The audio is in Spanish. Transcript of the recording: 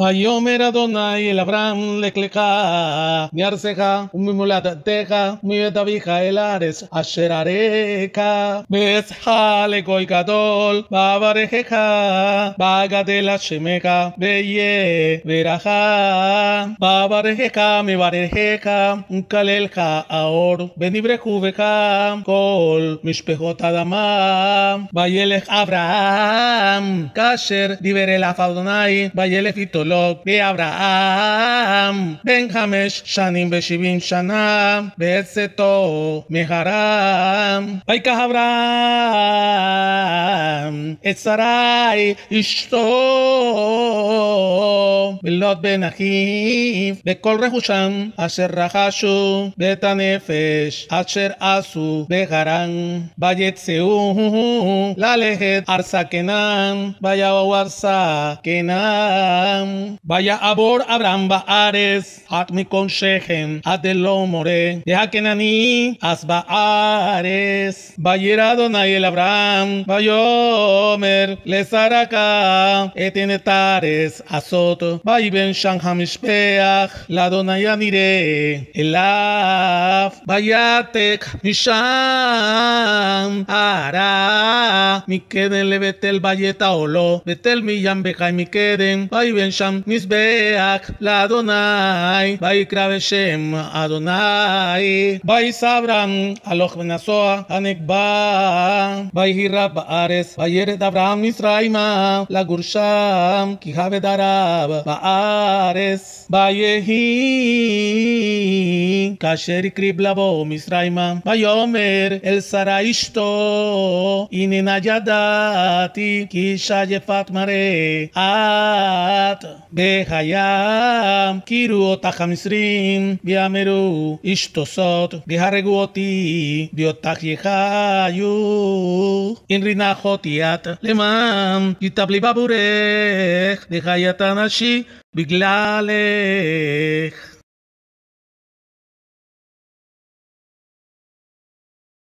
Vayomer oh, y el Abraham lecleca, mi arceja, un mimulata teja, mi betabija el ares, asherareja. areca, le jale coicatol, babarejeja, vaga de la chemeca, veye, veraja, mi barejeja, un calelja, aor, benibre col, mi espejota dama, vayelej Abraham, kasher, divere la fadonai, vayelej חלוק מאברהם, בן חמש שנים ושבעים שנה, בצאתו מהרם. ויקח אברהם את שרי אשתו Vilod ben Ahi, bekol Rejushan aser rachashu, be'tanefesh, Asher asu, be'garan, bayetzu, la lehed arsa kenam, vaya o abor Abraham ba'ares, Atmi mi atelomore, at asbaares, deja vayera Abraham, vayomer le Etinetares Azoto asoto. bai ben san la ladona nire, elaf, baiatek nisan, ara, mikeden lebetel bai eta olo, betel milan bekai mikeden, bai ben san ladonai, bai krabesem adonai, bai zabran, aloh benazoa, anek ba, bai hirra baarez, bai ere dabram izraima, lagur sam, darab, ba הארץ ויהי כאשר הקריב לבוא מצרימה ויאמר אל שרה אשתו הננה ידעתי כי אישה יפת מראה את בחיי קירו אותך המצרים ויאמרו איש תוסות והרגו אותי ואותך יחיו הנרינה אחותי את למען יתבלי בבורך דחיית הנשי בגללך